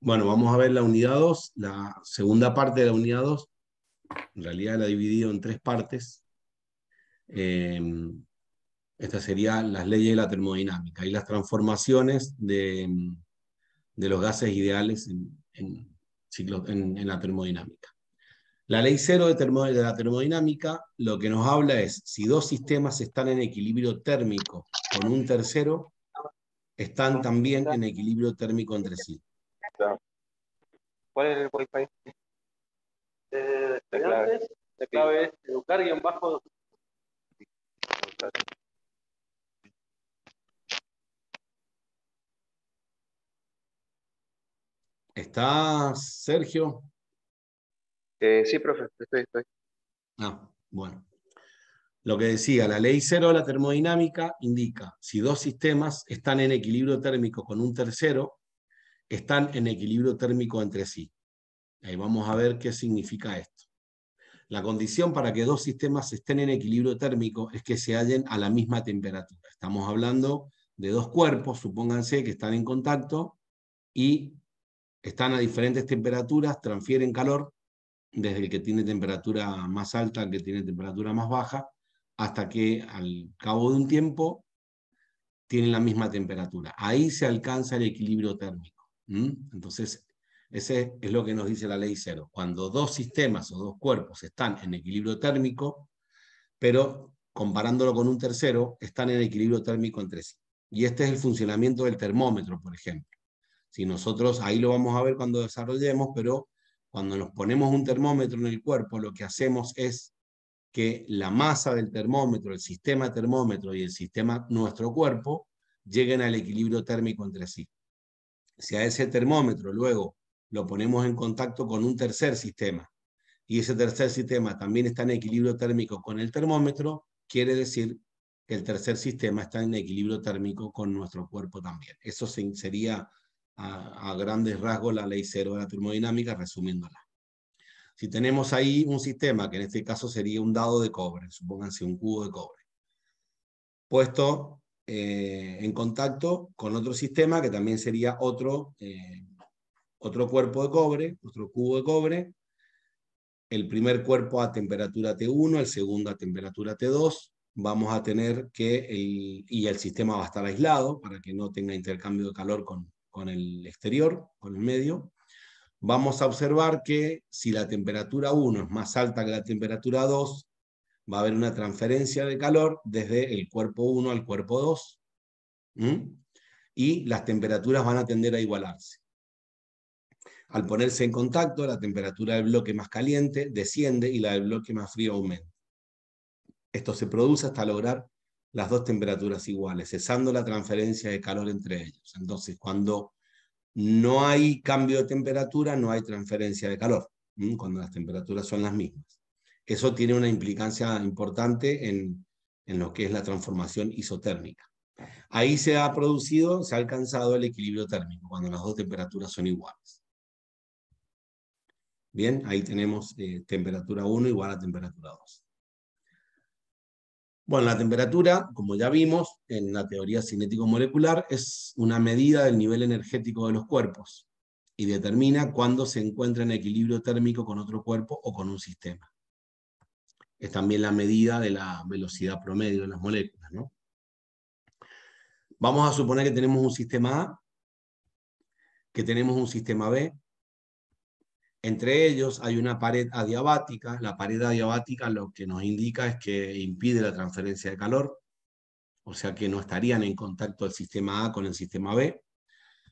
Bueno, vamos a ver la unidad 2, la segunda parte de la unidad 2. En realidad la he dividido en tres partes. Em, estas serían las leyes de la termodinámica y las transformaciones de, em, los gases ideales en, la termodinámica. La ley cero de la termodinámica lo que nos habla es si dos sistemas están en equilibrio térmico con un tercero, están también en equilibrio térmico entre sí. ¿Cuál es el wifi? Eh, la clave, es educar y en bajo. ¿Estás, Sergio? Eh, sí, profe, estoy, estoy. Ah, bueno. Lo que decía, la ley cero de la termodinámica indica, si dos sistemas están en equilibrio térmico con un tercero, están en equilibrio térmico entre sí. Ahí vamos a ver qué significa esto. La condición para que dos sistemas estén en equilibrio térmico es que se hallen a la misma temperatura. Estamos hablando de dos cuerpos, supónganse que están en contacto y están a diferentes temperaturas, transfieren calor desde el que tiene temperatura más alta al que tiene temperatura más baja, hasta que al cabo de un tiempo tienen la misma temperatura. Ahí se alcanza el equilibrio térmico. ¿Mm? Entonces, ese es lo que nos dice la ley cero. Cuando dos sistemas o dos cuerpos están en equilibrio térmico, pero comparándolo con un tercero, están en equilibrio térmico entre sí. Y este es el funcionamiento del termómetro, por ejemplo. Si nosotros, ahí lo vamos a ver cuando desarrollemos, pero cuando nos ponemos un termómetro en el cuerpo, lo que hacemos es que la masa del termómetro, el sistema termómetro y el sistema nuestro cuerpo lleguen al equilibrio térmico entre sí si a ese termómetro luego lo ponemos en contacto con un tercer sistema y ese tercer sistema también está en equilibrio térmico con el termómetro, quiere decir que el tercer sistema está en equilibrio térmico con nuestro cuerpo también. Eso sería a, a grandes rasgos la ley cero de la termodinámica, resumiéndola. Si tenemos ahí un sistema, que en este caso sería un dado de cobre, supónganse un cubo de cobre, puesto eh, en contacto con otro sistema que también sería otro, eh, otro cuerpo de cobre, otro cubo de cobre, el primer cuerpo a temperatura T1, el segundo a temperatura T2, vamos a tener que, y el sistema va a estar aislado para que no tenga intercambio de calor con, con el exterior, con el medio, vamos a observar que si la temperatura 1 es más alta que la temperatura 2, va a haber una transferencia de calor desde el cuerpo 1 al cuerpo 2 y las temperaturas van a tender a igualarse. Al ponerse en contacto, la temperatura del bloque más caliente desciende y la del bloque más frío aumenta. Esto se produce hasta lograr las dos temperaturas iguales, cesando la transferencia de calor entre ellos. Entonces, cuando no hay cambio de temperatura, no hay transferencia de calor, cuando las temperaturas son las mismas eso tiene una implicancia importante en, lo que es la transformación isotérmica. Ahí se ha producido, se ha alcanzado el equilibrio térmico, cuando las dos temperaturas son iguales. Bien, ahí tenemos eh, temperatura 1 igual a temperatura 2. Bueno, la temperatura, como ya vimos en la teoría cinético-molecular, es una medida del nivel energético de los cuerpos y determina cuándo se encuentra en equilibrio térmico con otro cuerpo o con un sistema es también la medida de la velocidad promedio de las moléculas. ¿no? Vamos a suponer que tenemos un sistema A, que tenemos un sistema B. Entre ellos hay una pared adiabática. La pared adiabática lo que nos indica es que impide la transferencia de calor, o sea que no estarían en contacto el sistema A con el sistema B,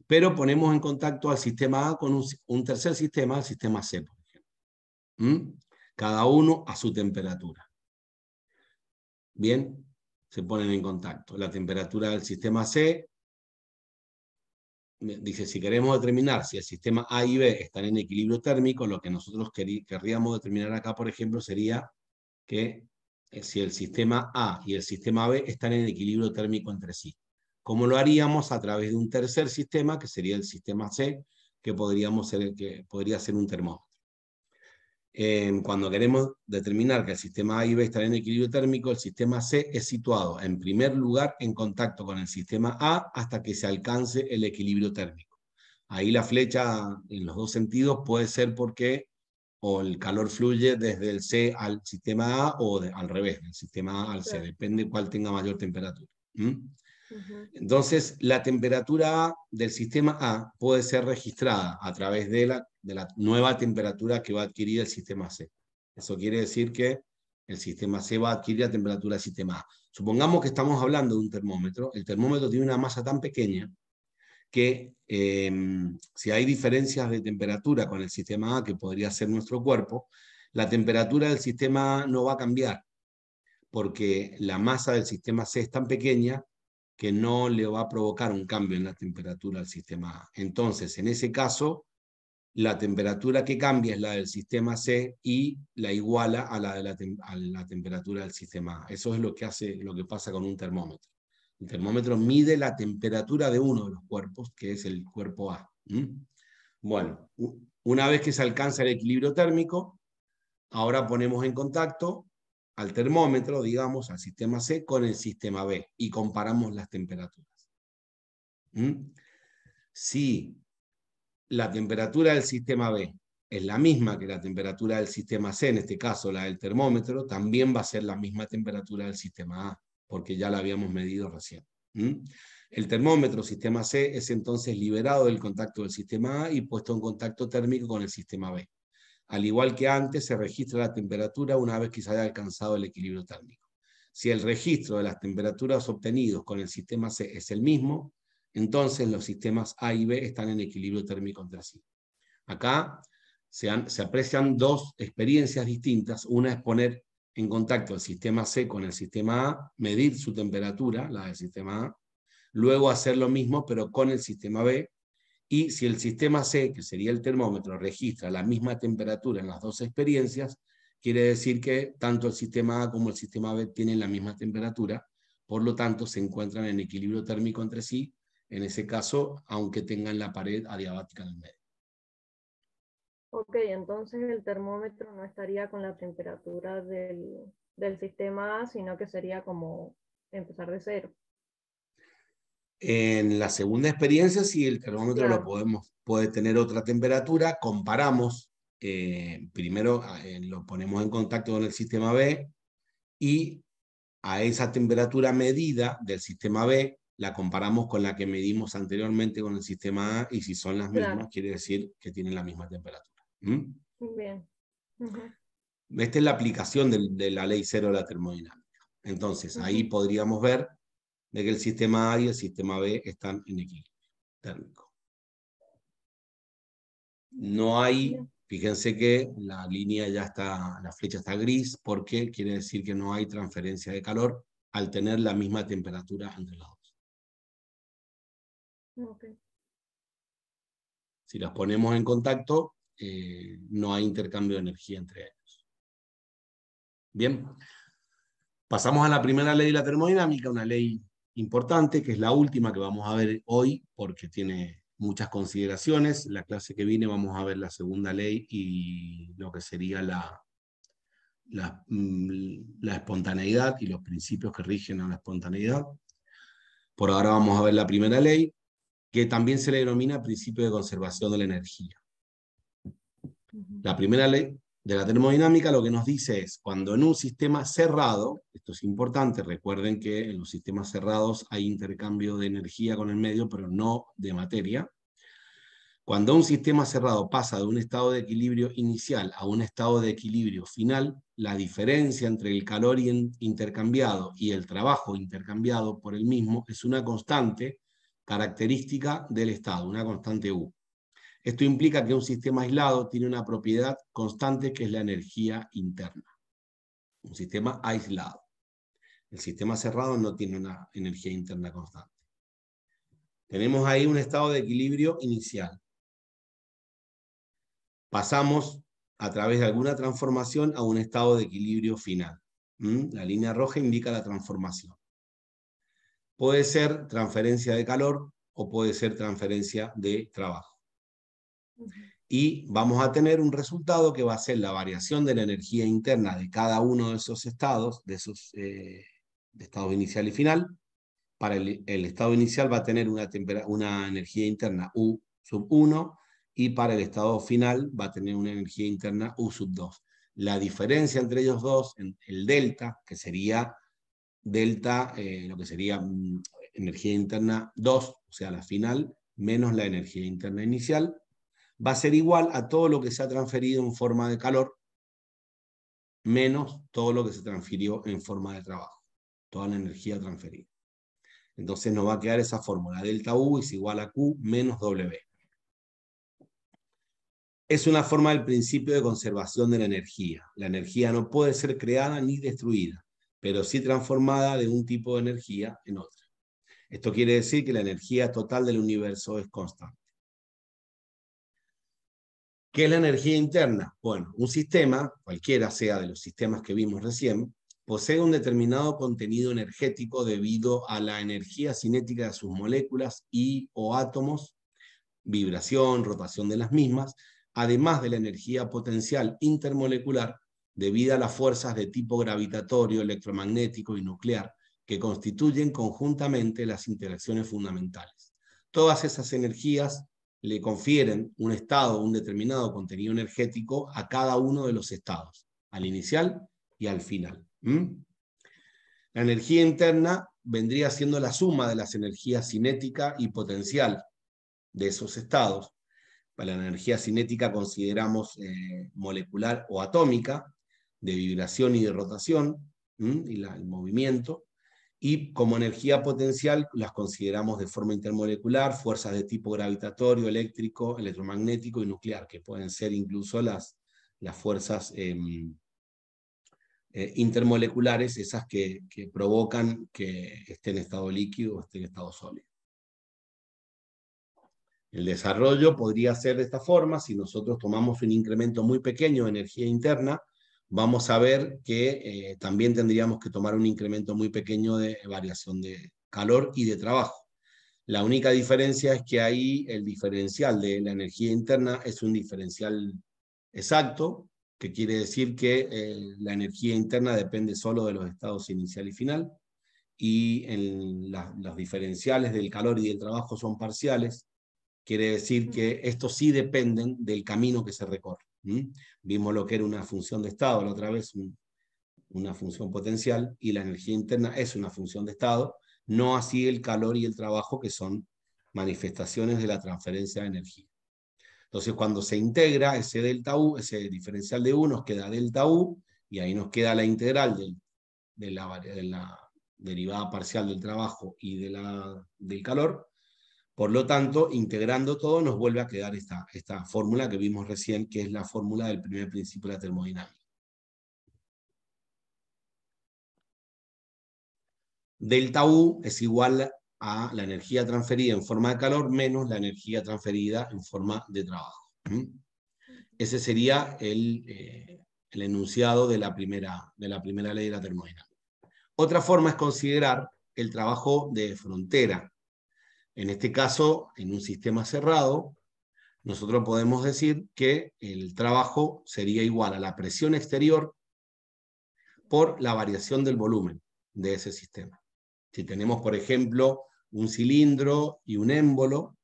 pero ponemos en contacto al sistema A con un, tercer sistema, el sistema C, por ejemplo. ¿Mm? cada uno a su temperatura. Bien, se ponen en contacto. La temperatura del sistema C dice, si queremos determinar si el sistema A y B están en equilibrio térmico, lo que nosotros querríamos determinar acá, por ejemplo, sería que eh, si el sistema A y el sistema B están en equilibrio térmico entre sí. Como lo haríamos a través de un tercer sistema, que sería el sistema C, que, podríamos que podría ser un termómetro cuando queremos determinar que el sistema A y B están en equilibrio térmico, el sistema C es situado en primer lugar en contacto con el sistema A hasta que se alcance el equilibrio térmico. Ahí la flecha en los dos sentidos puede ser porque o el calor fluye desde el C al sistema A o al revés, del sistema A al C, depende cuál tenga mayor temperatura. Entonces, la temperatura del sistema A puede ser registrada a través de la, nueva temperatura que va a adquirir el sistema C. Eso quiere decir que el sistema C va a adquirir la temperatura del sistema A. Supongamos que estamos hablando de un termómetro. El termómetro tiene una masa tan pequeña que em, si hay diferencias de temperatura con el sistema A, que podría ser nuestro cuerpo, la temperatura del sistema A no va a cambiar, porque la masa del sistema C es tan pequeña que no le va a provocar un cambio en la temperatura al sistema A. Entonces, en ese caso, la temperatura que cambia es la del sistema C y la iguala a la, de la, temperatura del sistema A. Eso es lo que, hace, lo que pasa con un termómetro. El termómetro mide la temperatura de uno de los cuerpos, que es el cuerpo A. Bueno, una vez que se alcanza el equilibrio térmico, ahora ponemos en contacto al termómetro, digamos, al sistema C con el sistema B y comparamos las temperaturas. ¿Mm? Si la temperatura del sistema B es la misma que la temperatura del sistema C, en este caso la del termómetro, también va a ser la misma temperatura del sistema A, porque ya la habíamos medido recién. ¿Mm? El termómetro sistema C es entonces liberado del contacto del sistema A y puesto en contacto térmico con el sistema B. Al igual que antes, se registra la temperatura una vez que se haya alcanzado el equilibrio térmico. Si el registro de las temperaturas obtenidos con el sistema C es el mismo, entonces los sistemas A y B están en equilibrio térmico entre sí. Acá se, se aprecian dos experiencias distintas. Una es poner en contacto el sistema C con el sistema A, medir su temperatura, la del sistema A, luego hacer lo mismo pero con el sistema B, y si el sistema C, que sería el termómetro, registra la misma temperatura en las dos experiencias, quiere decir que tanto el sistema A como el sistema B tienen la misma temperatura, por lo tanto se encuentran en equilibrio térmico entre sí, en ese caso, aunque tengan la pared adiabática en el medio. Ok, entonces el termómetro no estaría con la temperatura del, sistema A, sino que sería como empezar de cero. En la segunda experiencia, si el termómetro lo podemos, puede tener otra temperatura, comparamos, eh, primero ah, eh, lo ponemos en contacto con el sistema B y a esa temperatura medida del sistema B la comparamos con la que medimos anteriormente con el sistema A y si son las mismas, quiere decir que tienen la misma temperatura. Bien. Esta es la aplicación de, la ley cero de la termodinámica. Entonces, ahí podríamos ver de que el sistema A y el sistema B están en equilibrio térmico. No hay, fíjense que la línea ya está, la flecha está gris, porque quiere decir que no hay transferencia de calor al tener la misma temperatura entre los dos. Si las ponemos en contacto, eh, no hay intercambio de energía entre ellos. Bien, pasamos a la primera ley de la termodinámica, una ley importante, que es la última que vamos a ver hoy, porque tiene muchas consideraciones. La clase que viene vamos a ver la segunda ley y lo que sería la, la, mm, la espontaneidad y los principios que rigen a la espontaneidad. Por ahora vamos a ver la primera ley, que también se le denomina principio de conservación de la energía. La primera ley, de la termodinámica lo que nos dice es, cuando en un sistema cerrado, esto es importante, recuerden que en los sistemas cerrados hay intercambio de energía con el medio, pero no de materia, cuando un sistema cerrado pasa de un estado de equilibrio inicial a un estado de equilibrio final, la diferencia entre el calor intercambiado y el trabajo intercambiado por el mismo es una constante característica del estado, una constante U. Esto implica que un sistema aislado tiene una propiedad constante que es la energía interna. Un sistema aislado. El sistema cerrado no tiene una energía interna constante. Tenemos ahí un estado de equilibrio inicial. Pasamos a través de alguna transformación a un estado de equilibrio final. ¿Mm? La línea roja indica la transformación. Puede ser transferencia de calor o puede ser transferencia de trabajo. Y vamos a tener un resultado que va a ser la variación de la energía interna de cada uno de esos estados, de esos eh, estados inicial y final. Para el, estado inicial va a tener una, una energía interna U sub 1 y para el estado final va a tener una energía interna U sub 2. La diferencia entre ellos dos, el delta, que sería delta, eh, lo que sería mm, energía interna 2, o sea, la final, menos la energía interna inicial, va a ser igual a todo lo que se ha transferido en forma de calor, menos todo lo que se transfirió en forma de trabajo, toda la energía transferida. Entonces nos va a quedar esa fórmula, delta U es igual a Q menos W. Es una forma del principio de conservación de la energía. La energía no puede ser creada ni destruida, pero sí transformada de un tipo de energía en otra. Esto quiere decir que la energía total del universo es constante. ¿Qué es la energía interna? Bueno, un sistema, cualquiera sea de los sistemas que vimos recién, posee un determinado contenido energético debido a la energía cinética de sus moléculas y o átomos, vibración, rotación de las mismas, además de la energía potencial intermolecular debido a las fuerzas de tipo gravitatorio, electromagnético y nuclear que constituyen conjuntamente las interacciones fundamentales. Todas esas energías le confieren un estado, un determinado contenido energético a cada uno de los estados, al inicial y al final. La energía interna vendría siendo la suma de las energías cinética y potencial de esos estados. Para la energía cinética consideramos eh, molecular o atómica, de vibración y de rotación, y el movimiento y como energía potencial las consideramos de forma intermolecular, fuerzas de tipo gravitatorio, eléctrico, electromagnético y nuclear, que pueden ser incluso las, fuerzas em, eh, intermoleculares, esas que, que, provocan que esté en estado líquido o esté en estado sólido. El desarrollo podría ser de esta forma si nosotros tomamos un incremento muy pequeño de energía interna, vamos a ver que eh, también tendríamos que tomar un incremento muy pequeño de variación de calor y de trabajo. La única diferencia es que ahí el diferencial de la energía interna es un diferencial exacto, que quiere decir que eh, la energía interna depende solo de los estados inicial y final, y en diferenciales del calor y del trabajo son parciales, quiere decir que estos sí dependen del camino que se recorre. Vimos lo que era una función de Estado la otra vez, una función potencial, y la energía interna es una función de Estado, no así el calor y el trabajo, que son manifestaciones de la transferencia de energía. Entonces, cuando se integra ese delta U, ese diferencial de U, nos queda delta U, y ahí nos queda la integral de, la, de, la, derivada parcial del trabajo y de la, del calor, por lo tanto, integrando todo, nos vuelve a quedar esta, fórmula que vimos recién, que es la fórmula del primer principio de la termodinámica. Delta U es igual a la energía transferida en forma de calor menos la energía transferida en forma de trabajo. ¿Mm? Ese sería eh, el, enunciado de la, primera, de la primera ley de la termodinámica. Otra forma es considerar el trabajo de frontera, en este caso, en un sistema cerrado, nosotros podemos decir que el trabajo sería igual a la presión exterior por la variación del volumen de ese sistema. Si tenemos, por ejemplo, un cilindro y un émbolo,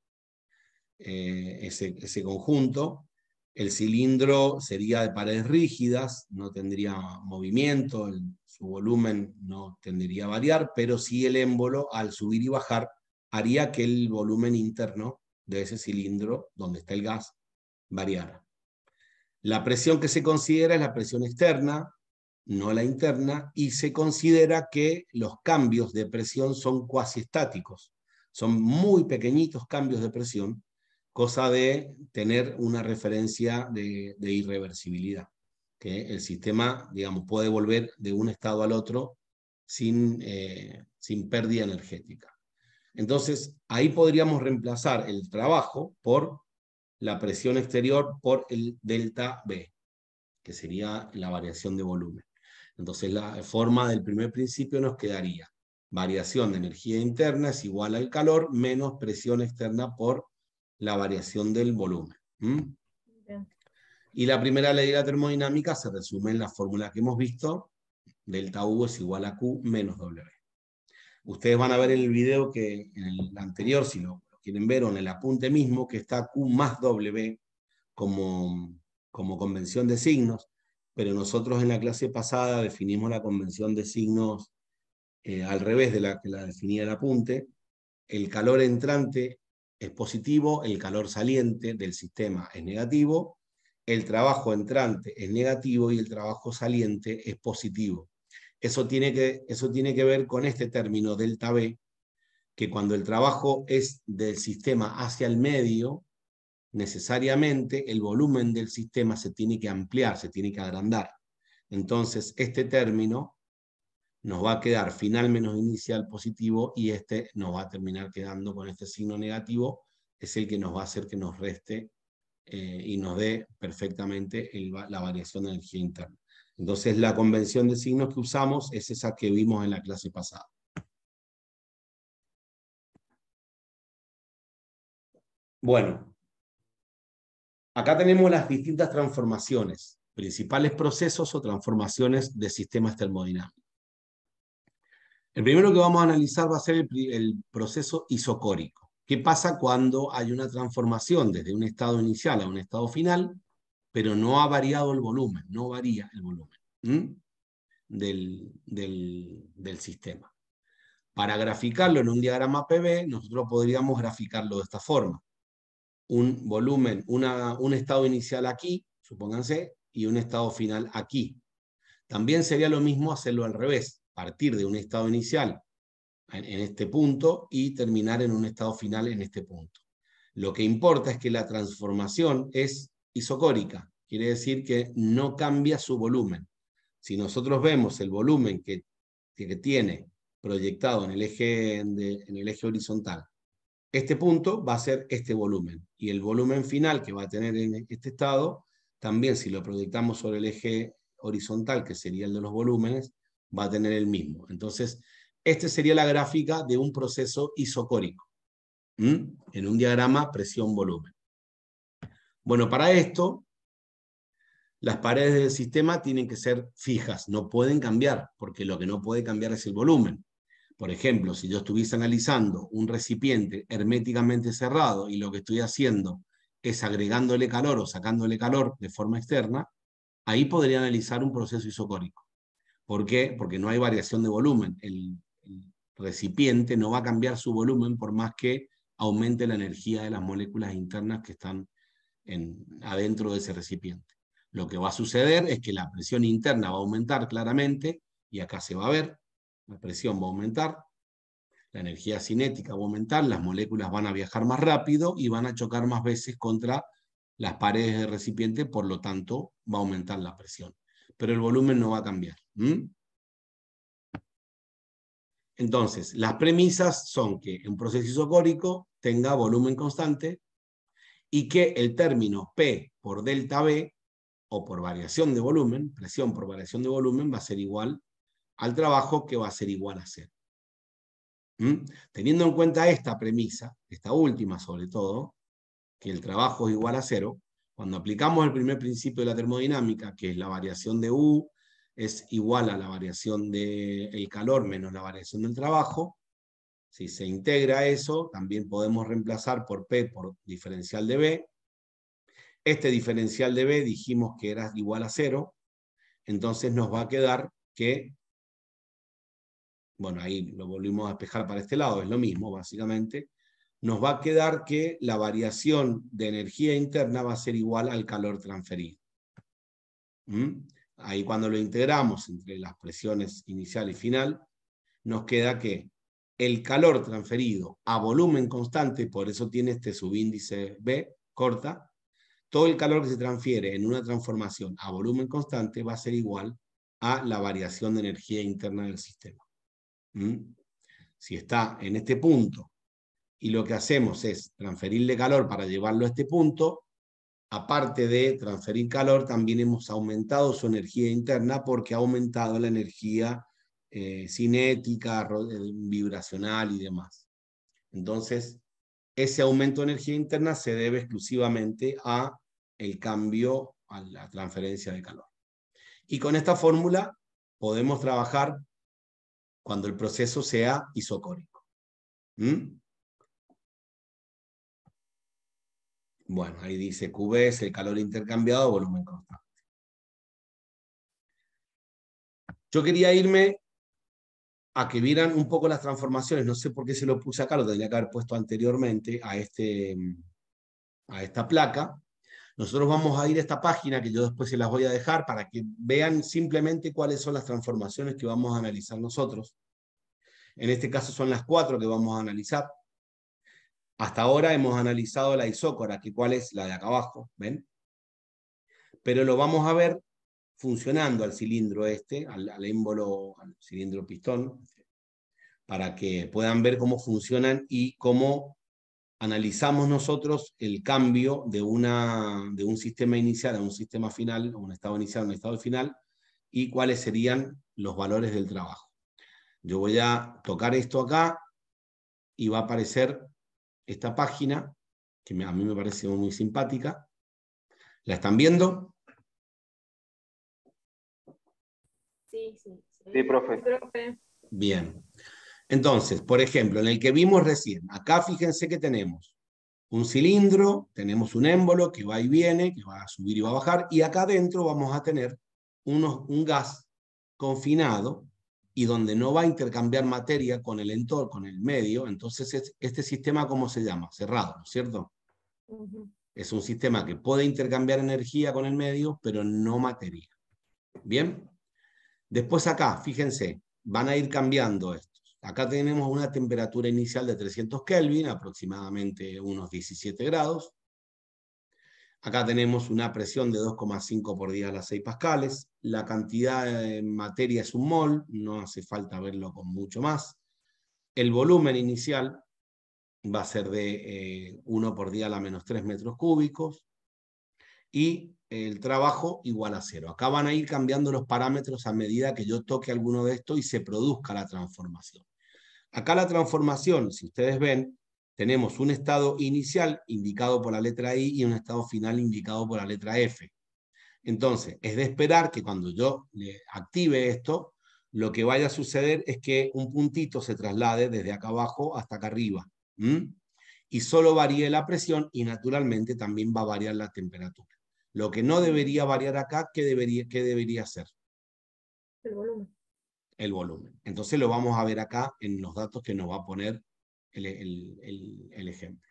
eh, ese, conjunto, el cilindro sería de paredes rígidas, no tendría movimiento, su volumen no tendría a variar, pero sí el émbolo al subir y bajar haría que el volumen interno de ese cilindro donde está el gas variara. La presión que se considera es la presión externa, no la interna, y se considera que los cambios de presión son cuasi estáticos. Son muy pequeñitos cambios de presión, cosa de tener una referencia de, irreversibilidad, que el sistema, digamos, puede volver de un estado al otro sin eh, pérdida energética. Entonces, ahí podríamos reemplazar el trabajo por la presión exterior por el delta B, que sería la variación de volumen. Entonces, la forma del primer principio nos quedaría variación de energía interna es igual al calor menos presión externa por la variación del volumen. Y la primera ley de la termodinámica se resume en la fórmula que hemos visto, delta U es igual a Q menos W. Ustedes van a ver en el video que en el anterior, si lo, quieren ver, o en el apunte mismo, que está Q más W como, convención de signos, pero nosotros en la clase pasada definimos la convención de signos eh, al revés de la que la definía el apunte. El calor entrante es positivo, el calor saliente del sistema es negativo, el trabajo entrante es negativo y el trabajo saliente es positivo. Eso tiene, que, eso tiene que ver con este término, delta B, que cuando el trabajo es del sistema hacia el medio, necesariamente el volumen del sistema se tiene que ampliar, se tiene que agrandar. Entonces, este término nos va a quedar final menos inicial positivo y este nos va a terminar quedando con este signo negativo, es el que nos va a hacer que nos reste eh, y nos dé perfectamente la variación de energía interna. Entonces, la convención de signos que usamos es esa que vimos en la clase pasada. Bueno, acá tenemos las distintas transformaciones, principales procesos o transformaciones de sistemas termodinámicos. El primero que vamos a analizar va a ser el, proceso isocórico. ¿Qué pasa cuando hay una transformación desde un estado inicial a un estado final? pero no ha variado el volumen, no varía el volumen del, sistema. Para graficarlo en un diagrama PV, nosotros podríamos graficarlo de esta forma. Un volumen, una, un estado inicial aquí, supónganse, y un estado final aquí. También sería lo mismo hacerlo al revés, partir de un estado inicial en este punto y terminar en un estado final en este punto. Lo que importa es que la transformación es isocórica, quiere decir que no cambia su volumen. Si nosotros vemos el volumen que, que tiene proyectado en el, eje en el eje horizontal, este punto va a ser este volumen. Y el volumen final que va a tener en este estado, también si lo proyectamos sobre el eje horizontal, que sería el de los volúmenes, va a tener el mismo. Entonces, esta sería la gráfica de un proceso isocórico, en un diagrama presión-volumen. Bueno, para esto, las paredes del sistema tienen que ser fijas, no pueden cambiar, porque lo que no puede cambiar es el volumen. Por ejemplo, si yo estuviese analizando un recipiente herméticamente cerrado y lo que estoy haciendo es agregándole calor o sacándole calor de forma externa, ahí podría analizar un proceso isocórico. ¿Por qué? Porque no hay variación de volumen. El, el recipiente no va a cambiar su volumen por más que aumente la energía de las moléculas internas que están adentro de ese recipiente. Lo que va a suceder es que la presión interna va a aumentar claramente, y acá se va a ver, la presión va a aumentar, la energía cinética va a aumentar, las moléculas van a viajar más rápido y van a chocar más veces contra las paredes del recipiente, por lo tanto va a aumentar la presión. Pero el volumen no va a cambiar. Entonces, las premisas son que un proceso isocórico tenga volumen constante, y que el término P por delta B o por variación de volumen, presión por variación de volumen, va a ser igual al trabajo que va a ser igual a cero. ¿Mm? Teniendo en cuenta esta premisa, esta última sobre todo, que el trabajo es igual a cero, cuando aplicamos el primer principio de la termodinámica, que es la variación de U es igual a la variación del el calor menos la variación del trabajo, si se integra eso, también podemos reemplazar por P por diferencial de B. Este diferencial de B dijimos que era igual a cero, entonces nos va a quedar que, bueno, ahí lo volvimos a despejar para este lado, es lo mismo básicamente, nos va a quedar que la variación de energía interna va a ser igual al calor transferido. ¿Mm? Ahí cuando lo integramos entre las presiones inicial y final, nos queda que el calor transferido a volumen constante, por eso tiene este subíndice B corta, todo el calor que se transfiere en una transformación a volumen constante va a ser igual a la variación de energía interna del sistema. ¿Mm? Si está en este punto y lo que hacemos es transferirle calor para llevarlo a este punto, aparte de transferir calor, también hemos aumentado su energía interna porque ha aumentado la energía cinética, eh, eh, vibracional y demás. Entonces, ese aumento de energía interna se debe exclusivamente a el cambio, a la transferencia de calor. Y con esta fórmula podemos trabajar cuando el proceso sea isocórico. ¿Mm? Bueno, ahí dice QB es el calor intercambiado, volumen constante. Yo quería irme a que vieran un poco las transformaciones, no sé por qué se lo puse acá, lo tendría que haber puesto anteriormente a, este, a esta placa. Nosotros vamos a ir a esta página que yo después se las voy a dejar para que vean simplemente cuáles son las transformaciones que vamos a analizar nosotros. En este caso son las cuatro que vamos a analizar. Hasta ahora hemos analizado la isócora, que cuál es la de acá abajo, ¿ven? Pero lo vamos a ver funcionando al cilindro este, al, émbolo, al cilindro pistón, para que puedan ver cómo funcionan y cómo analizamos nosotros el cambio de, una, de un sistema inicial a un sistema final, un estado inicial a un estado final, y cuáles serían los valores del trabajo. Yo voy a tocar esto acá y va a aparecer esta página, que a mí me parece muy simpática. ¿La están viendo? Sí, sí. Sí, profe. Bien. Entonces, por ejemplo, en el que vimos recién, acá fíjense que tenemos un cilindro, tenemos un émbolo que va y viene, que va a subir y va a bajar, y acá adentro vamos a tener unos, un gas confinado y donde no va a intercambiar materia con el entorno, con el medio, entonces es, este sistema, ¿cómo se llama? Cerrado, ¿no es cierto? Es un sistema que puede intercambiar energía con el medio, pero no materia. ¿Bien? Después acá, fíjense, van a ir cambiando estos. Acá tenemos una temperatura inicial de 300 Kelvin, aproximadamente unos 17 grados. Acá tenemos una presión de 2,5 por día a las 6 pascales. La cantidad de materia es un mol, no hace falta verlo con mucho más. El volumen inicial va a ser de 1 eh, por día a la menos 3 metros cúbicos. Y el trabajo igual a cero. Acá van a ir cambiando los parámetros a medida que yo toque alguno de estos y se produzca la transformación. Acá la transformación, si ustedes ven, tenemos un estado inicial indicado por la letra I y un estado final indicado por la letra F. Entonces, es de esperar que cuando yo active esto, lo que vaya a suceder es que un puntito se traslade desde acá abajo hasta acá arriba. Y solo varíe la presión y naturalmente también va a variar la temperatura. Lo que no debería variar acá, ¿qué debería, debería ser? El volumen. El volumen. Entonces lo vamos a ver acá en los datos que nos va a poner el, ejemplo.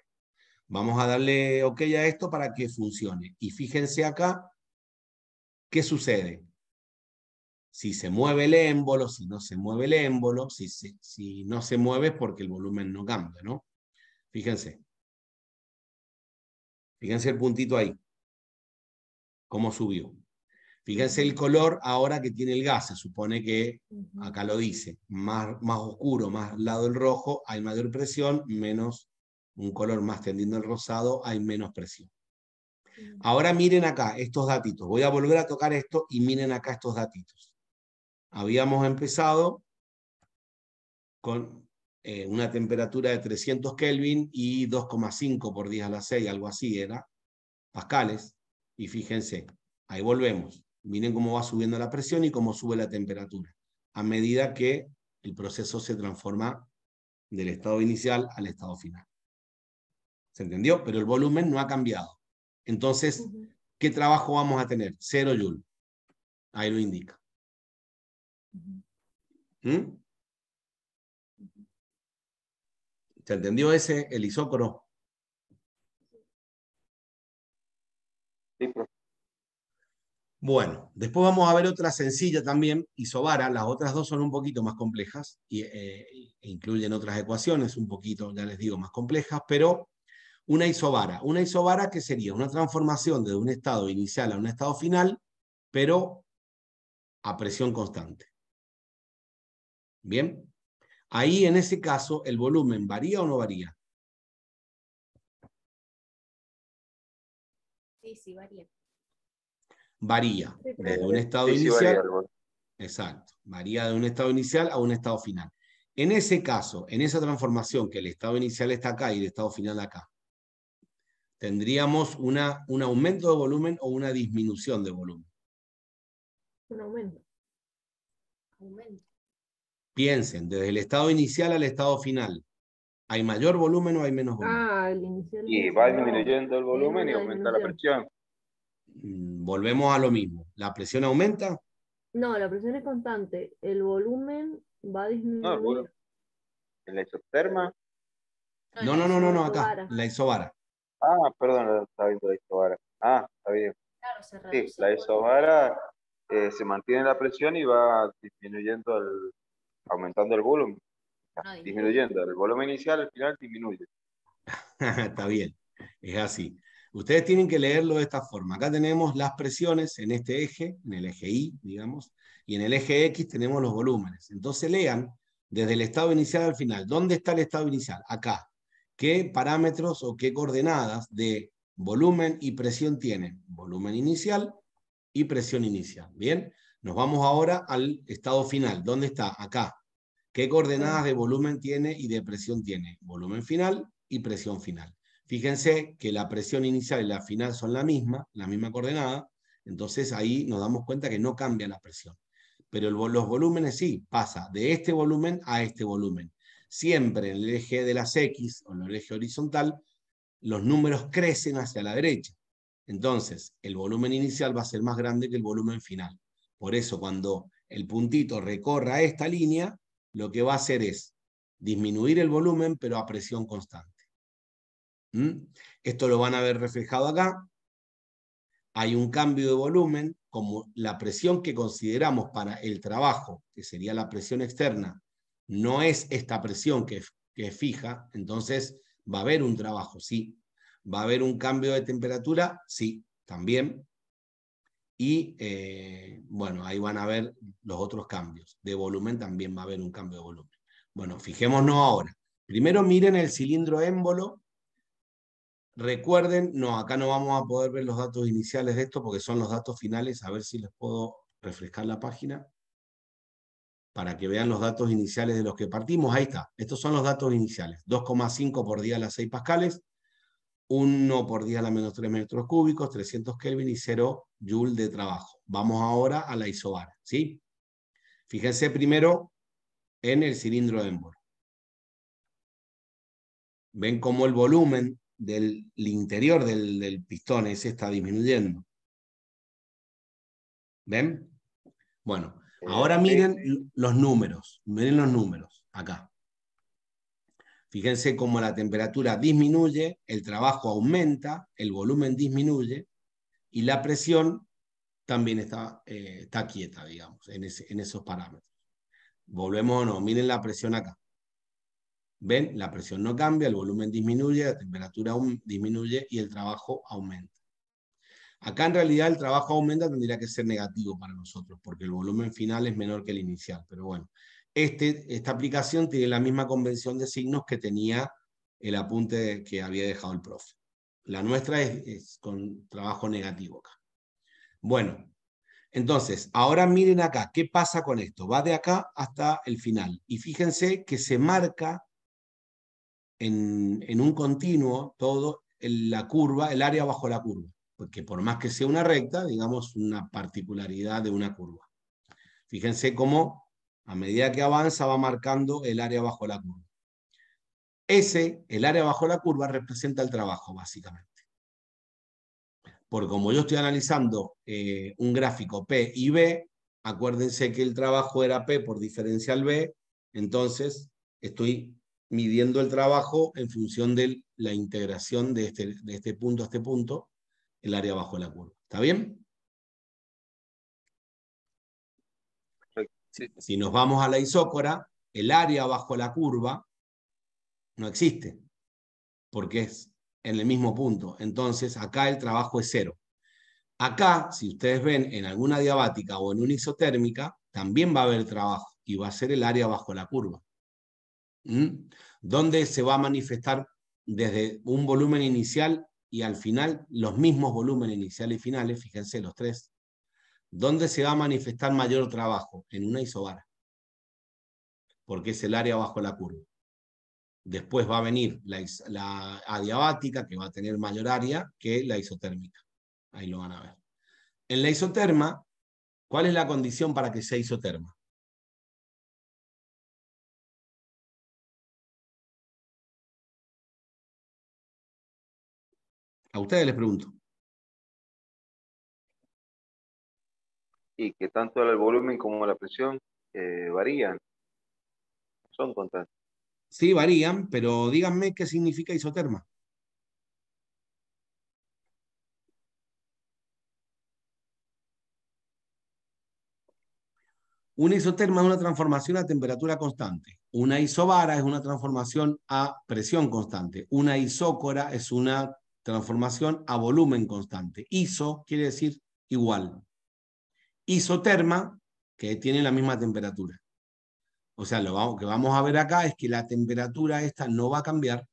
Vamos a darle OK a esto para que funcione. Y fíjense acá, ¿qué sucede? Si se mueve el émbolo, si no se mueve el émbolo, si, si no se mueve es porque el volumen no cambia, ¿no? Fíjense. Fíjense el puntito ahí cómo subió. Fíjense el color ahora que tiene el gas, se supone que, acá lo dice, más, más oscuro, más lado el rojo, hay mayor presión, menos un color más tendiendo el rosado, hay menos presión. Ahora miren acá estos datitos. Voy a volver a tocar esto y miren acá estos datitos. Habíamos empezado con eh, una temperatura de 300 Kelvin y 2,5 por 10 a la 6, algo así era, pascales. Y fíjense, ahí volvemos. Miren cómo va subiendo la presión y cómo sube la temperatura. A medida que el proceso se transforma del estado inicial al estado final. ¿Se entendió? Pero el volumen no ha cambiado. Entonces, ¿qué trabajo vamos a tener? Cero Joule. Ahí lo indica. ¿Mm? ¿Se entendió ese el isócoro? Bueno, después vamos a ver otra sencilla también, isobara. Las otras dos son un poquito más complejas y, eh, e incluyen otras ecuaciones un poquito, ya les digo, más complejas, pero una isobara. Una isobara que sería una transformación de un estado inicial a un estado final, pero a presión constante. Bien, ahí en ese caso, ¿el volumen varía o no varía? Sí, varía. Varía de un estado inicial. exacto, varía de un estado inicial a un estado final. En ese caso, en esa transformación que el estado inicial está acá y el estado final acá, tendríamos una, un aumento de volumen o una disminución de volumen. Un aumento. aumento. Piensen, desde el estado inicial al estado final. ¿Hay mayor volumen o hay menos volumen? Ah, y va disminuyendo el volumen y aumenta la presión. Mm, volvemos a lo mismo. ¿La presión aumenta? No, la presión es constante. El volumen va disminuyendo. No, ¿En ¿La isoterma? No, no, no, no, no, acá. La isobara. Ah, perdón, está viendo la isobara. Ah, está bien. Claro, se sí, la isobara eh, se mantiene la presión y va disminuyendo el, aumentando el volumen disminuyendo. El volumen inicial al final disminuye. Está bien, es así. Ustedes tienen que leerlo de esta forma. Acá tenemos las presiones en este eje, en el eje Y, digamos, y en el eje X tenemos los volúmenes. Entonces lean desde el estado inicial al final. ¿Dónde está el estado inicial? Acá. ¿Qué parámetros o qué coordenadas de volumen y presión tienen? Volumen inicial y presión inicial. Bien, nos vamos ahora al estado final. ¿Dónde está? Acá. ¿Qué coordenadas de volumen tiene y de presión tiene? Volumen final y presión final. Fíjense que la presión inicial y la final son la misma, la misma coordenada, entonces ahí nos damos cuenta que no cambia la presión. Pero los volúmenes sí, pasa de este volumen a este volumen. Siempre en el eje de las X o en el eje horizontal, los números crecen hacia la derecha. Entonces, el volumen inicial va a ser más grande que el volumen final. Por eso, cuando el puntito recorra esta línea, lo que va a hacer es disminuir el volumen, pero a presión constante. ¿Mm? Esto lo van a ver reflejado acá. Hay un cambio de volumen, como la presión que consideramos para el trabajo, que sería la presión externa, no es esta presión que, que es fija, entonces va a haber un trabajo, sí. ¿Va a haber un cambio de temperatura? Sí, también. Y eh, bueno, ahí van a ver los otros cambios. De volumen también va a haber un cambio de volumen. Bueno, fijémonos ahora. Primero miren el cilindro émbolo. Recuerden, no, acá no vamos a poder ver los datos iniciales de esto porque son los datos finales. A ver si les puedo refrescar la página para que vean los datos iniciales de los que partimos. Ahí está. Estos son los datos iniciales. 2,5 por día a las 6 pascales. 1 por 10 a la menos 3 metros cúbicos, 300 Kelvin y 0 Joule de trabajo. Vamos ahora a la isobar, ¿sí? Fíjense primero en el cilindro de Embor. Ven cómo el volumen del interior del, del pistón ese está disminuyendo. ¿Ven? Bueno, eh, ahora miren los números, miren los números acá. Fíjense cómo la temperatura disminuye, el trabajo aumenta, el volumen disminuye y la presión también está, eh, quieta, digamos, en, en esos parámetros. Volvemos o no, miren la presión acá. ¿Ven? La presión no cambia, el volumen disminuye, la temperatura disminuye y el trabajo aumenta. Acá en realidad el trabajo aumenta, tendría que ser negativo para nosotros, porque el volumen final es menor que el inicial, pero bueno, este, esta aplicación tiene la misma convención de signos que tenía el apunte que había dejado el profe. La nuestra es, con trabajo negativo acá. Bueno, entonces, ahora miren acá, ¿qué pasa con esto? Va de acá hasta el final. Y fíjense que se marca en, un continuo todo la curva, el área bajo la curva. Porque por más que sea una recta, digamos, una particularidad de una curva. Fíjense cómo a medida que avanza va marcando el área bajo la curva. Ese, el área bajo la curva, representa el trabajo, básicamente. Porque como yo estoy analizando eh, un gráfico P y B, acuérdense que el trabajo era P por diferencial B, entonces estoy midiendo el trabajo en función de la integración de este, de este punto a este punto, el área bajo la curva. ¿Está bien? Si nos vamos a la isócora, el área bajo la curva no existe, porque es en el mismo punto. Entonces, acá el trabajo es cero. Acá, si ustedes ven en alguna diabática o en una isotérmica, también va a haber trabajo y va a ser el área bajo la curva. ¿Mm? Donde se va a manifestar desde un volumen inicial y al final los mismos volúmenes iniciales y finales, fíjense los tres, ¿Dónde se va a manifestar mayor trabajo? En una isobara, porque es el área bajo la curva. Después va a venir la, la, adiabática, que va a tener mayor área que la isotérmica. Ahí lo van a ver. En la isoterma, ¿cuál es la condición para que sea isoterma? A ustedes les pregunto. y que tanto el volumen como la presión eh, varían. Son constantes. Sí, varían, pero díganme qué significa isoterma. Una isoterma es una transformación a temperatura constante. Una isobara es una transformación a presión constante. Una isócora es una transformación a volumen constante. Iso quiere decir igual isoterma, que tiene la misma temperatura. O sea, lo que vamos a ver acá es que la temperatura esta no va a cambiar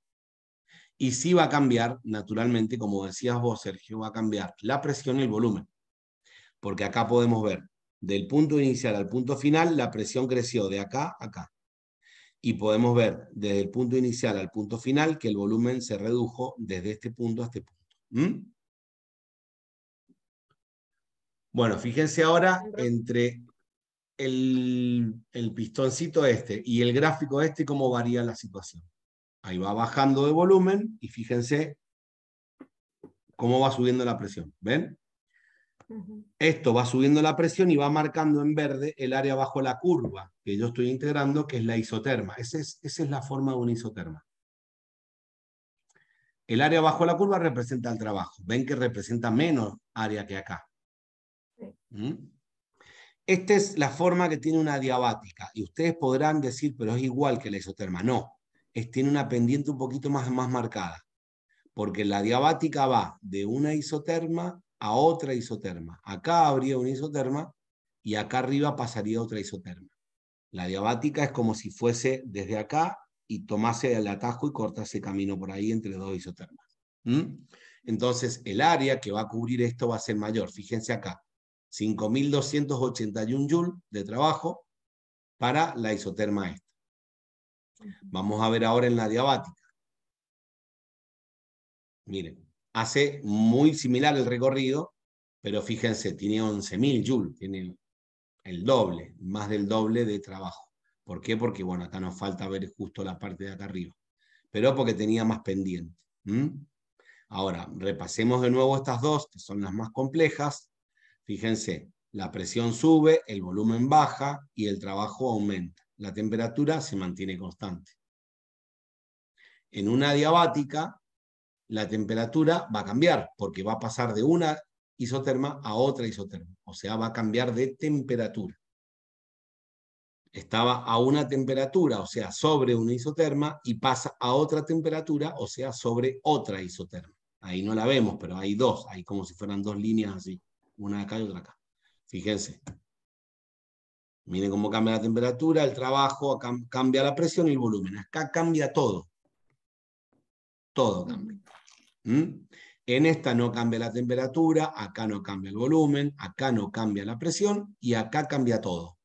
y sí va a cambiar, naturalmente, como decías vos, Sergio, va a cambiar la presión y el volumen. Porque acá podemos ver, del punto inicial al punto final, la presión creció de acá a acá. Y podemos ver desde el punto inicial al punto final que el volumen se redujo desde este punto a este punto. ¿Mm? Bueno, fíjense ahora entre el, pistoncito este y el gráfico este cómo varía la situación. Ahí va bajando de volumen y fíjense cómo va subiendo la presión. ¿Ven? Esto va subiendo la presión y va marcando en verde el área bajo la curva que yo estoy integrando, que es la isoterma. esa es la forma de una isoterma. El área bajo la curva representa el trabajo. Ven que representa menos área que acá. ¿Mm? Esta es la forma que tiene una diabática. Y ustedes podrán decir, pero es igual que la isoterma. No, es, tiene una pendiente un poquito más, más marcada. Porque la diabática va de una isoterma a otra isoterma. Acá habría una isoterma y acá arriba pasaría otra isoterma. La diabática es como si fuese desde acá y tomase el atajo y cortase camino por ahí entre dos isotermas. ¿Mm? Entonces, el área que va a cubrir esto va a ser mayor. Fíjense acá 5.281 joules de trabajo para la isoterma esta. Vamos a ver ahora en la diabática. Miren, hace muy similar el recorrido, pero fíjense, tiene 11.000 joules, tiene el doble, más del doble de trabajo. ¿Por qué? Porque, bueno, acá nos falta ver justo la parte de acá arriba, pero porque tenía más pendiente. Ahora, repasemos de nuevo estas dos, que son las más complejas. Fíjense, la presión sube, el volumen baja y el trabajo aumenta. La temperatura se mantiene constante. En una diabática, la temperatura va a cambiar porque va a pasar de una isoterma a otra isoterma. O sea, va a cambiar de temperatura. Estaba a una temperatura, o sea, sobre una isoterma, y pasa a otra temperatura, o sea, sobre otra isoterma. Ahí no la vemos, pero hay dos, hay como si fueran dos líneas así una acá y otra acá. Fíjense. Miren cómo cambia la temperatura, el trabajo, cambia la presión y el volumen. Acá cambia todo. Todo cambia. ¿Mm? En esta no cambia la temperatura, acá no cambia el volumen, acá no cambia la presión y acá cambia todo.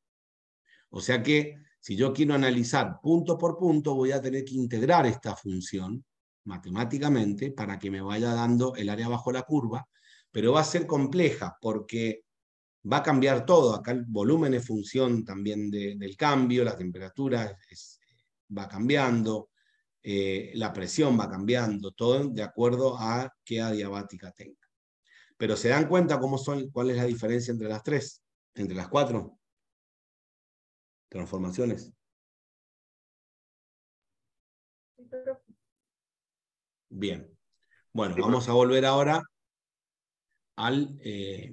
O sea que si yo quiero analizar punto por punto, voy a tener que integrar esta función matemáticamente para que me vaya dando el área bajo la curva pero va a ser compleja porque va a cambiar todo. Acá el volumen es función también del cambio, la temperatura va cambiando, eh, la presión va cambiando, todo de acuerdo a qué adiabática tenga. Pero se dan cuenta cómo son, cuál es la diferencia entre las tres, entre las cuatro transformaciones. Bien. Bueno, vamos a volver ahora al, eh,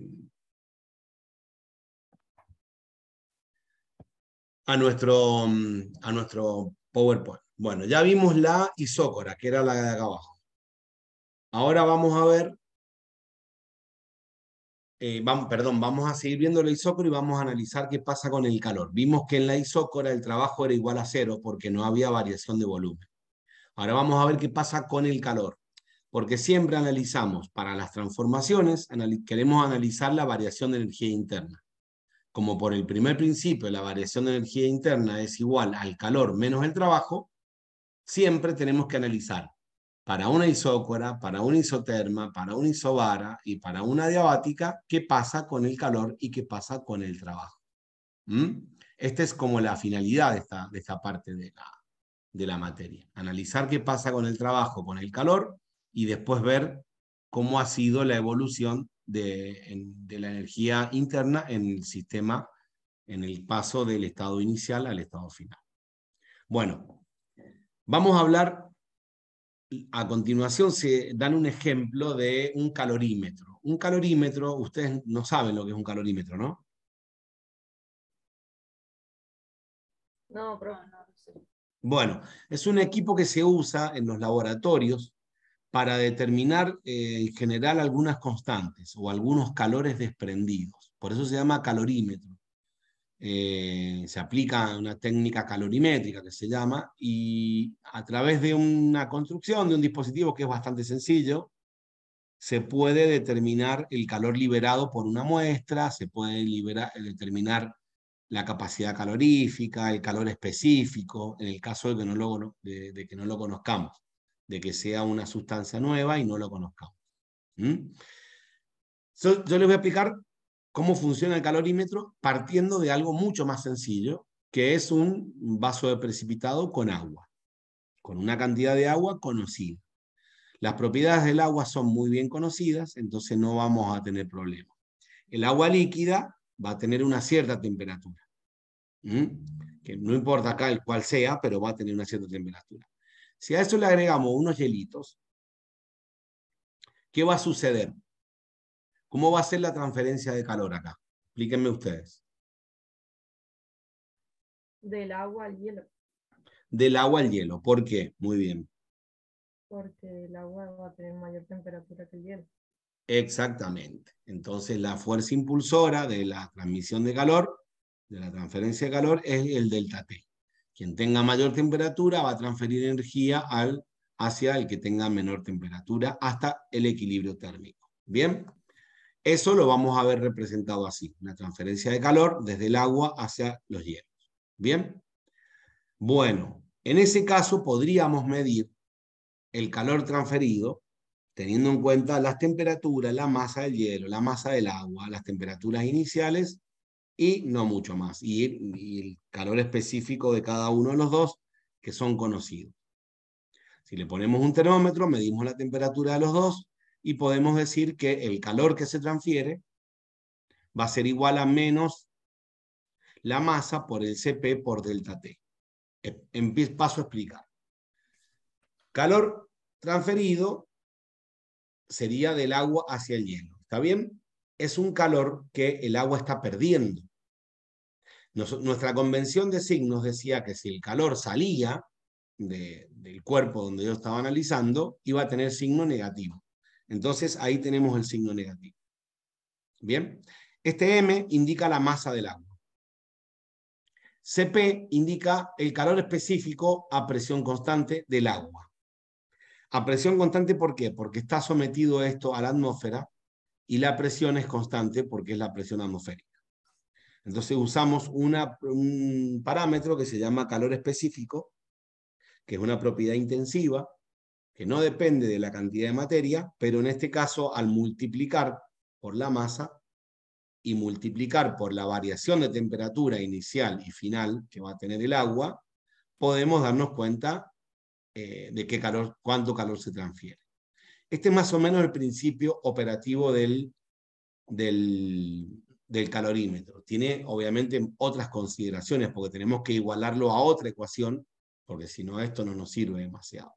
a, nuestro, mm, a nuestro PowerPoint. Bueno, ya vimos la isócora, que era la de acá abajo. Ahora vamos a ver, eh, perdón, vamos a seguir viendo la isócora y vamos a analizar qué pasa con el calor. Vimos que en la isócora el trabajo era igual a cero porque no había variación de volumen. Ahora vamos a ver qué pasa con el calor porque siempre analizamos para las transformaciones, queremos analizar la variación de energía interna. Como por el primer principio la variación de energía interna es igual al calor menos el trabajo, siempre tenemos que analizar para una isócora, para una isoterma, para una isobara y para una diabática qué pasa con el calor y qué pasa con el trabajo. ¿Mm? Esta es como la finalidad de esta, parte de la, de la materia. Analizar qué pasa con el trabajo, con el calor y después ver cómo ha sido la evolución de, la energía interna en el sistema, en el paso del estado inicial al estado final. Bueno, vamos a hablar, a continuación se dan un ejemplo de un calorímetro. Un calorímetro, ustedes no saben lo que es un calorímetro, ¿no? No, pero no, lo sé. Bueno, es un equipo que se usa en los laboratorios para determinar eh, en general algunas constantes o algunos calores desprendidos. Por eso se llama calorímetro. Eh, se aplica una técnica calorimétrica que se llama y a través de una construcción de un dispositivo que es bastante sencillo, se puede determinar el calor liberado por una muestra, se puede liberar, determinar la capacidad calorífica, el calor específico, en el caso de que no lo, de que no lo conozcamos de que sea una sustancia nueva y no lo conozcamos. yo les voy a explicar cómo funciona el calorímetro partiendo de algo mucho más sencillo, que es un vaso de precipitado con agua, con una cantidad de agua conocida. Las propiedades del agua son muy bien conocidas, entonces no vamos a tener problemas. El agua líquida va a tener una cierta temperatura, que no importa acá el cual sea, pero va a tener una cierta temperatura. Si a eso le agregamos unos hielitos, ¿qué va a suceder? ¿Cómo va a ser la transferencia de calor acá? Explíquenme ustedes. Del agua al hielo. Del agua al hielo. ¿Por qué? Muy bien. Porque el agua va a tener mayor temperatura que el hielo. Exactamente. Entonces la fuerza impulsora de la transmisión de calor, de la transferencia de calor, es el delta T. Quien tenga mayor temperatura va a transferir energía al, hacia el que tenga menor temperatura hasta el equilibrio térmico. Bien, eso lo vamos a ver representado así, una transferencia de calor desde el agua hacia los hielos. Bien, bueno, en ese caso podríamos medir el calor transferido teniendo en cuenta las temperaturas, la masa del hielo, la masa del agua, las temperaturas iniciales y no mucho más. Y, el calor específico de cada uno de los dos, que son conocidos. Si le ponemos un termómetro, medimos la temperatura de los dos y podemos decir que el calor que se transfiere va a ser igual a menos la masa por el CP por delta T. Eh, em, paso a explicar. Calor transferido sería del agua hacia el hielo. ¿Está bien? Es un calor que el agua está perdiendo nuestra convención de signos decía que si el calor salía del cuerpo donde yo estaba analizando, iba a tener signo negativo. Entonces ahí tenemos el signo negativo. Bien, este M indica la masa del agua. CP indica el calor específico a presión constante del agua. A presión constante, ¿por qué? Porque está sometido esto a la atmósfera y la presión es constante porque es la presión atmosférica. Entonces usamos un parámetro que se llama calor específico, que es una propiedad intensiva, que no depende de la cantidad de materia, pero en este caso al multiplicar por la masa y multiplicar por la variación de temperatura inicial y final que va a tener el agua, podemos darnos cuenta eh, de qué calor, cuánto calor se transfiere. Este es más o menos el principio operativo del, del, del calorímetro. Tiene obviamente otras consideraciones porque tenemos que igualarlo a otra ecuación, porque si no esto no nos sirve demasiado.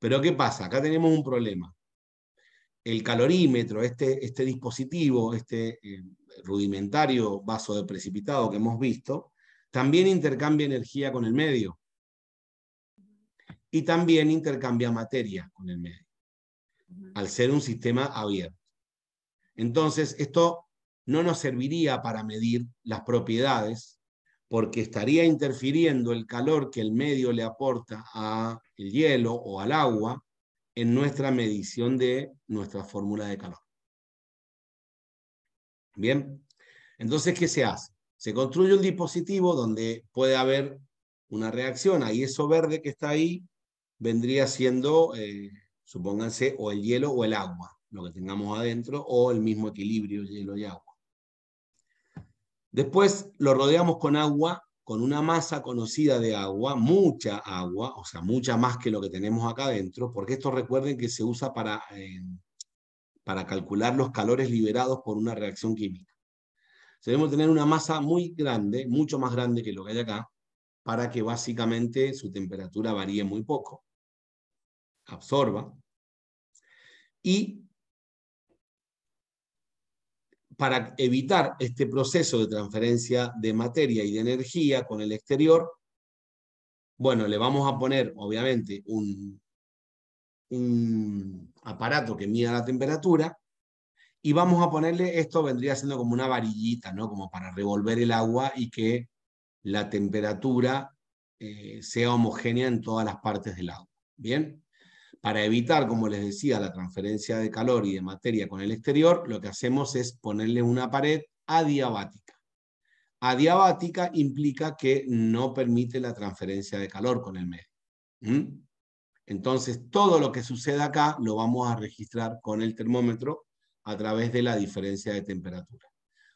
Pero ¿qué pasa? Acá tenemos un problema. El calorímetro, este, este dispositivo, este eh, rudimentario vaso de precipitado que hemos visto, también intercambia energía con el medio. Y también intercambia materia con el medio, al ser un sistema abierto. Entonces, esto no nos serviría para medir las propiedades porque estaría interfiriendo el calor que el medio le aporta al hielo o al agua en nuestra medición de nuestra fórmula de calor. Bien, entonces, ¿qué se hace? Se construye un dispositivo donde puede haber una reacción. Ahí eso verde que está ahí vendría siendo, eh, supónganse, o el hielo o el agua, lo que tengamos adentro, o el mismo equilibrio hielo y agua. Después lo rodeamos con agua, con una masa conocida de agua, mucha agua, o sea, mucha más que lo que tenemos acá adentro, porque esto recuerden que se usa para, eh, para calcular los calores liberados por una reacción química. debemos tener una masa muy grande, mucho más grande que lo que hay acá, para que básicamente su temperatura varíe muy poco, absorba, y para evitar este proceso de transferencia de materia y de energía con el exterior, bueno, le vamos a poner, obviamente, un, aparato que mida la temperatura y vamos a ponerle, esto vendría siendo como una varillita, ¿no? Como para revolver el agua y que la temperatura eh, sea homogénea en todas las partes del agua. ¿Bien? para evitar, como les decía, la transferencia de calor y de materia con el exterior, lo que hacemos es ponerle una pared adiabática. Adiabática implica que no permite la transferencia de calor con el medio. Entonces, todo lo que suceda acá lo vamos a registrar con el termómetro a través de la diferencia de temperatura.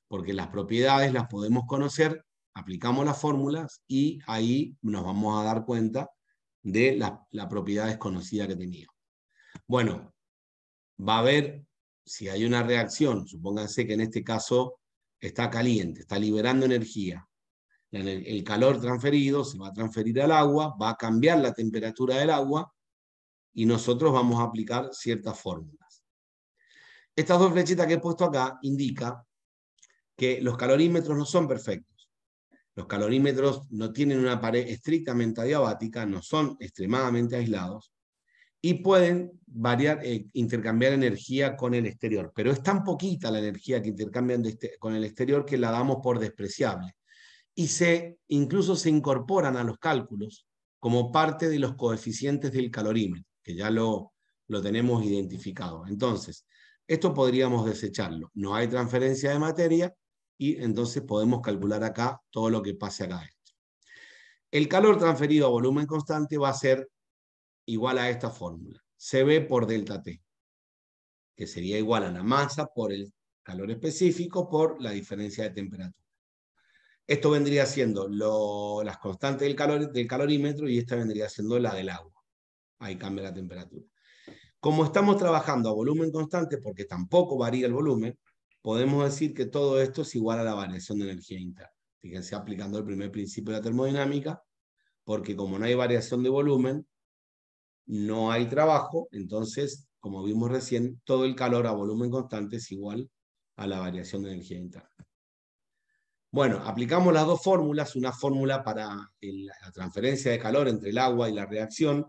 Porque las propiedades las podemos conocer, aplicamos las fórmulas y ahí nos vamos a dar cuenta de la, propiedad desconocida que tenía. Bueno, va a haber, si hay una reacción, supónganse que en este caso está caliente, está liberando energía. El calor transferido se va a transferir al agua, va a cambiar la temperatura del agua y nosotros vamos a aplicar ciertas fórmulas. Estas dos flechitas que he puesto acá indican que los calorímetros no son perfectos. Los calorímetros no tienen una pared estrictamente adiabática, no son extremadamente aislados y pueden variar, eh, intercambiar energía con el exterior. Pero es tan poquita la energía que intercambian este, con el exterior que la damos por despreciable. Y se, incluso se incorporan a los cálculos como parte de los coeficientes del calorímetro, que ya lo, lo tenemos identificado. Entonces, esto podríamos desecharlo. No hay transferencia de materia, y entonces podemos calcular acá todo lo que pase acá El calor transferido a volumen constante va a ser igual a esta fórmula. Cb por delta T, que sería igual a la masa por el calor específico por la diferencia de temperatura. Esto vendría siendo lo, las constantes del, calor, del calorímetro y esta vendría siendo la del agua. Ahí cambia la temperatura. Como estamos trabajando a volumen constante, porque tampoco varía el volumen, podemos decir que todo esto es igual a la variación de energía interna. Fíjense, aplicando el primer principio de la termodinámica, porque como no hay variación de volumen, no hay trabajo, entonces, como vimos recién, todo el calor a volumen constante es igual a la variación de energía interna. Bueno, aplicamos las dos fórmulas, una fórmula para la transferencia de calor entre el agua y la reacción,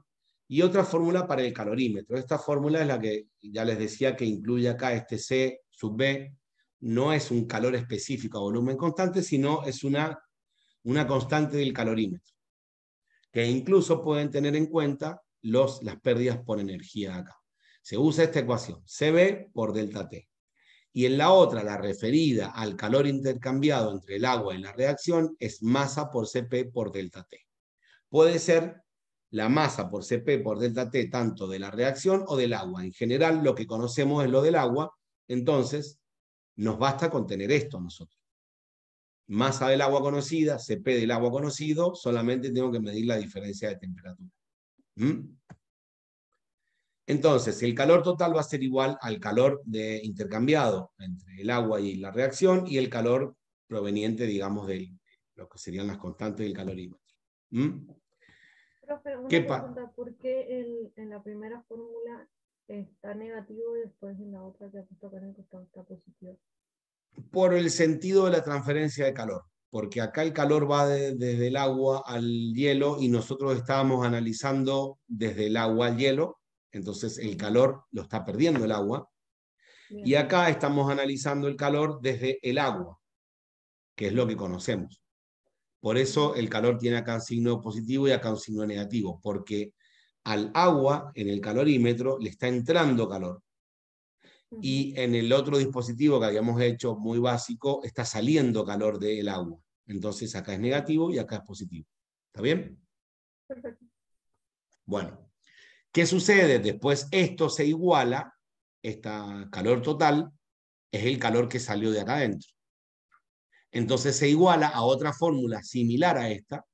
y otra fórmula para el calorímetro. Esta fórmula es la que ya les decía que incluye acá este C sub B, no es un calor específico a volumen constante, sino es una, constante del calorímetro, que incluso pueden tener en cuenta los, las pérdidas por energía acá. Se usa esta ecuación, CB por delta T. Y en la otra, la referida al calor intercambiado entre el agua y la reacción, es masa por CP por delta T. Puede ser la masa por CP por delta T tanto de la reacción o del agua. En general, lo que conocemos es lo del agua. Entonces, nos basta con tener esto nosotros. Masa del agua conocida, CP del agua conocido, solamente tengo que medir la diferencia de temperatura. ¿Mm? Entonces, el calor total va a ser igual al calor de, intercambiado entre el agua y la reacción y el calor proveniente, digamos, de lo que serían las constantes del calorímetro. ¿Mm? pregunta, ¿por qué en la primera fórmula está negativo y después en la otra que ha está positivo. Por el sentido de la transferencia de calor, porque acá el calor va desde el agua al hielo y nosotros estábamos analizando desde el agua al hielo, entonces el calor lo está perdiendo el agua. Y acá estamos analizando el calor desde el agua, que es lo que conocemos. Por eso el calor tiene acá un signo positivo y acá un signo negativo, porque al agua en el calorímetro le está entrando calor. Y en el otro dispositivo que habíamos hecho muy básico, está saliendo calor del agua. Entonces acá es negativo y acá es positivo. ¿Está bien? Perfecto. Bueno, ¿qué sucede? Después esto se iguala, esta calor total es el calor que salió de acá adentro. Entonces se iguala a otra fórmula similar a esta,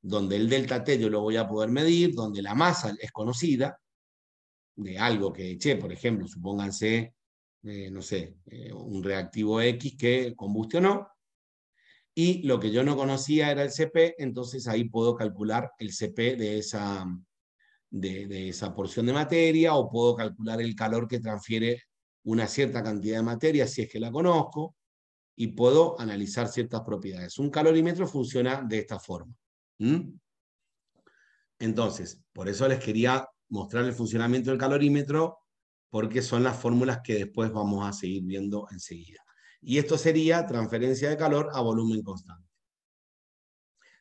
donde el delta T yo lo voy a poder medir, donde la masa es conocida, de algo que eché, por ejemplo, supónganse, eh, no sé, eh, un reactivo X que combustionó, y lo que yo no conocía era el CP, entonces ahí puedo calcular el CP de esa, de esa porción de materia, o puedo calcular el calor que transfiere una cierta cantidad de materia, si es que la conozco, y puedo analizar ciertas propiedades. Un calorímetro funciona de esta forma. ¿Mm? Entonces, por eso les quería mostrar el funcionamiento del calorímetro, porque son las fórmulas que después vamos a seguir viendo enseguida. Y esto sería transferencia de calor a volumen constante.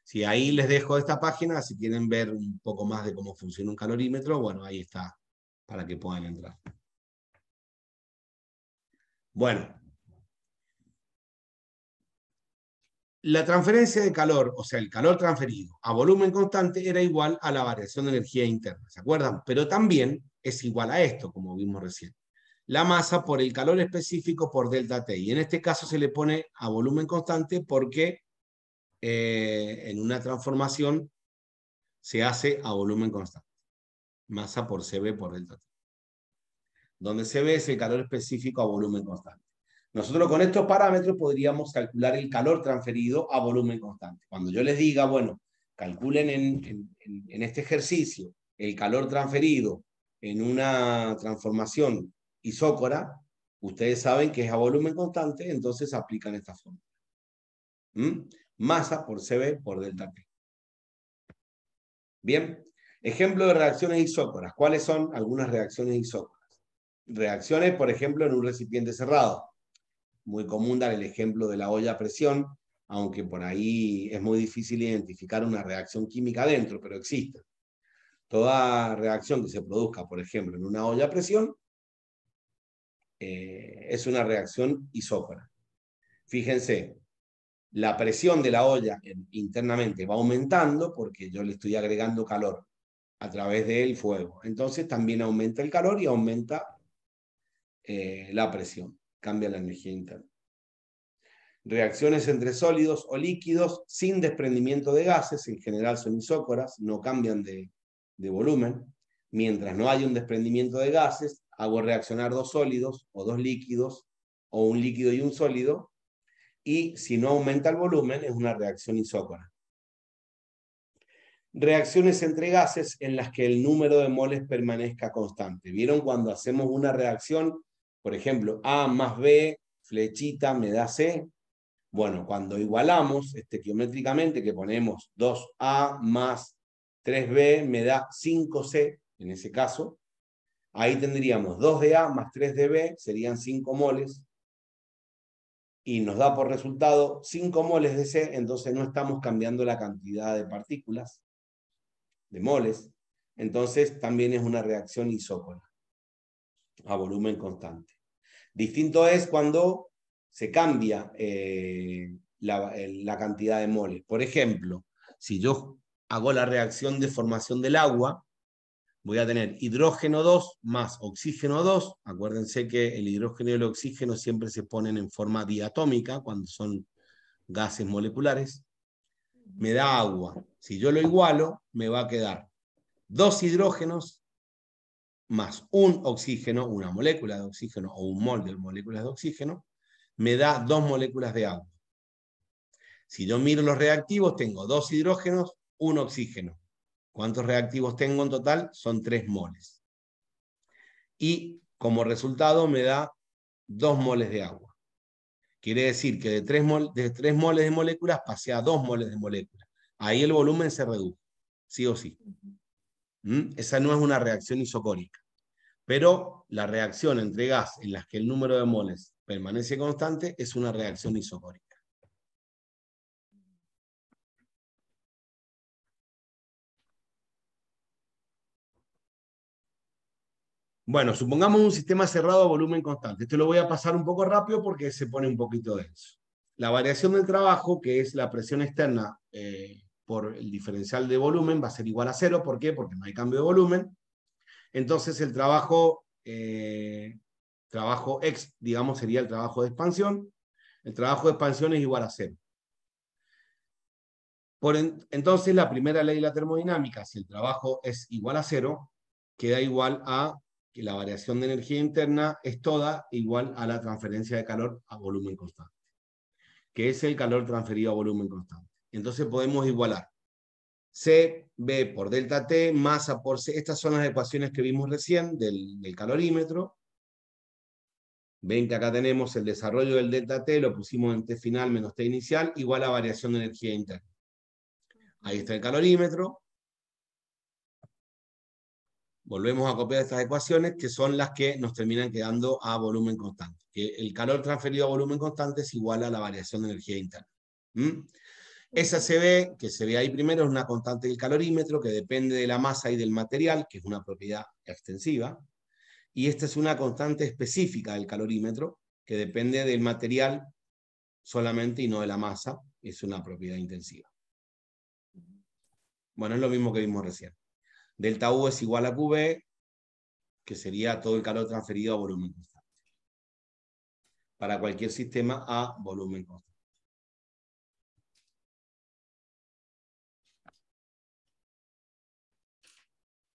Si ahí les dejo esta página, si quieren ver un poco más de cómo funciona un calorímetro, bueno, ahí está, para que puedan entrar. Bueno, La transferencia de calor, o sea, el calor transferido a volumen constante era igual a la variación de energía interna, ¿se acuerdan? Pero también es igual a esto, como vimos recién. La masa por el calor específico por delta T. Y en este caso se le pone a volumen constante porque eh, en una transformación se hace a volumen constante. Masa por CV por delta T. Donde CV es el calor específico a volumen constante. Nosotros con estos parámetros podríamos calcular el calor transferido a volumen constante. Cuando yo les diga, bueno, calculen en, este ejercicio el calor transferido en una transformación isócora, ustedes saben que es a volumen constante, entonces aplican esta fórmula. ¿Mm? Masa por CB por delta T. Bien, ejemplo de reacciones isócoras. ¿Cuáles son algunas reacciones isócoras? Reacciones, por ejemplo, en un recipiente cerrado muy común dar el ejemplo de la olla a presión, aunque por ahí es muy difícil identificar una reacción química dentro, pero existe. Toda reacción que se produzca, por ejemplo, en una olla a presión, eh, es una reacción isófora. Fíjense, la presión de la olla internamente va aumentando porque yo le estoy agregando calor a través del fuego. Entonces también aumenta el calor y aumenta eh, la presión cambia la energía interna. Reacciones entre sólidos o líquidos sin desprendimiento de gases, en general son isócoras, no cambian de, volumen. Mientras no haya un desprendimiento de gases, hago reaccionar dos sólidos o dos líquidos o un líquido y un sólido. Y si no aumenta el volumen, es una reacción isócora. Reacciones entre gases en las que el número de moles permanezca constante. ¿Vieron cuando hacemos una reacción por ejemplo, A más B, flechita, me da C. Bueno, cuando igualamos estequiométricamente, que ponemos 2A más 3B, me da 5C, en ese caso. Ahí tendríamos 2 de A más 3 de B, serían 5 moles. Y nos da por resultado 5 moles de C, entonces no estamos cambiando la cantidad de partículas, de moles. Entonces también es una reacción isócola a volumen constante. Distinto es cuando se cambia eh, la, la, cantidad de moles. Por ejemplo, si yo hago la reacción de formación del agua, voy a tener hidrógeno 2 más oxígeno 2. Acuérdense que el hidrógeno y el oxígeno siempre se ponen en forma diatómica cuando son gases moleculares. Me da agua. Si yo lo igualo, me va a quedar dos hidrógenos más un oxígeno, una molécula de oxígeno o un mol de moléculas de oxígeno, me da dos moléculas de agua. Si yo miro los reactivos, tengo dos hidrógenos, un oxígeno. ¿Cuántos reactivos tengo en total? Son tres moles. Y como resultado me da dos moles de agua. Quiere decir que de tres, de moles de moléculas pasé a dos moles de moléculas. Ahí el volumen se reduce, sí o sí. Esa no es una reacción isocórica. Pero la reacción entre gas en las que el número de moles permanece constante es una reacción isocórica. Bueno, supongamos un sistema cerrado a volumen constante. Esto lo voy a pasar un poco rápido porque se pone un poquito denso. La variación del trabajo, que es la presión externa eh, por el diferencial de volumen va a ser igual a cero. ¿Por qué? Porque no hay cambio de volumen. Entonces el trabajo, eh, trabajo ex, digamos, sería el trabajo de expansión. El trabajo de expansión es igual a cero. Por entonces la primera ley de la termodinámica, si el trabajo es igual a cero, queda igual a que la variación de energía interna es toda igual a la transferencia de calor a volumen constante, que es el calor transferido a volumen constante. Entonces podemos igualar c CB por delta T, masa por C. Estas son las ecuaciones que vimos recién del, calorímetro. Ven que acá tenemos el desarrollo del delta T, lo pusimos en T final menos T inicial, igual a variación de energía interna. Ahí está el calorímetro. Volvemos a copiar estas ecuaciones que son las que nos terminan quedando a volumen constante. Que el calor transferido a volumen constante es igual a la variación de energía interna. Esa se ve, que se ve ahí primero, es una constante del calorímetro que depende de la masa y del material, que es una propiedad extensiva. Y esta es una constante específica del calorímetro, que depende del material solamente y no de la masa. Es una propiedad intensiva. Bueno, es lo mismo que vimos recién. Delta U es igual a QV, que sería todo el calor transferido a volumen constante. Para cualquier sistema a volumen constante.